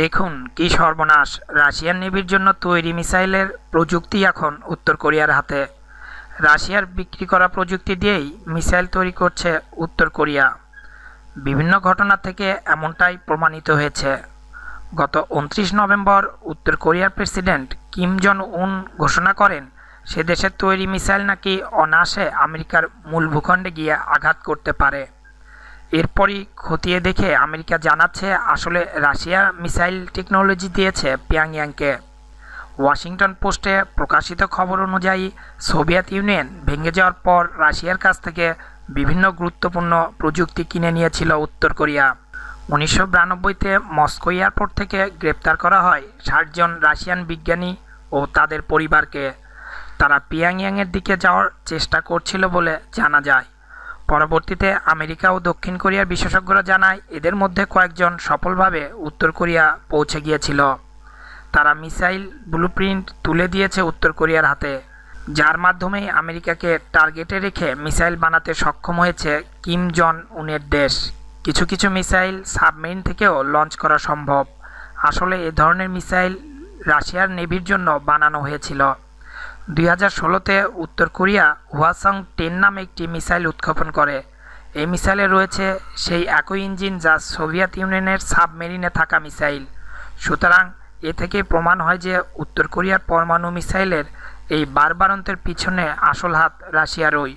দেখুন কি সর্বনাশ রাশিয়ার নেভির জন্য তৈরি মিসাইলের প্রযুক্তি এখন উত্তর কোরিয়ার হাতে রাশিয়ার বিক্রি করা প্রযুক্তি দিয়েই মিসাইল তৈরি করছে উত্তর কোরিয়া বিভিন্ন ঘটনা থেকে এমনটাই প্রমাণিত হয়েছে গত উনত্রিশ নভেম্বর উত্তর কোরিয়ার প্রেসিডেন্ট কিম জন উন ঘোষণা করেন সে দেশের তৈরি মিসাইল নাকি অনায়াসে আমেরিকার মূল ভূখণ্ডে গিয়ে আঘাত করতে পারে এরপরই খতিয়ে দেখে আমেরিকা জানাচ্ছে আসলে রাশিয়া মিসাইল টেকনোলজি দিয়েছে পিয়াংয়াংকে ওয়াশিংটন পোস্টে প্রকাশিত খবর অনুযায়ী সোভিয়েত ইউনিয়ন ভেঙে যাওয়ার পর রাশিয়ার কাছ থেকে বিভিন্ন গুরুত্বপূর্ণ প্রযুক্তি কিনে নিয়েছিল উত্তর কোরিয়া উনিশশো বিরানব্বইতে মস্কো এয়ারপোর্ট থেকে গ্রেপ্তার করা হয় ষাটজন রাশিয়ান বিজ্ঞানী ও তাদের পরিবারকে তারা পিয়াংয়াংয়ের দিকে যাওয়ার চেষ্টা করছিল বলে জানা যায় পরবর্তীতে আমেরিকা ও দক্ষিণ কোরিয়ার বিশেষজ্ঞরা জানায় এদের মধ্যে কয়েকজন সফলভাবে উত্তর কোরিয়া পৌঁছে গিয়েছিল তারা মিসাইল ব্লুপ্রিন্ট তুলে দিয়েছে উত্তর কোরিয়ার হাতে যার মাধ্যমে আমেরিকাকে টার্গেটে রেখে মিসাইল বানাতে সক্ষম হয়েছে কিম জন উনের দেশ কিছু কিছু মিসাইল সাবমেরিন থেকেও লঞ্চ করা সম্ভব আসলে এ ধরনের মিসাইল রাশিয়ার নেভির জন্য বানানো হয়েছিল দুই হাজার ষোলোতে উত্তর কোরিয়া হুয়াসং টেন নামে একটি মিসাইল উৎক্ষেপণ করে এই মিসাইলে রয়েছে সেই একই ইঞ্জিন যা সোভিয়েত ইউনিয়নের সাবমেরিনে থাকা মিসাইল সুতরাং এ থেকে প্রমাণ হয় যে উত্তর কোরিয়ার পরমাণু মিসাইলের এই বারবারন্তের পিছনে আসল হাত রাশিয়ারই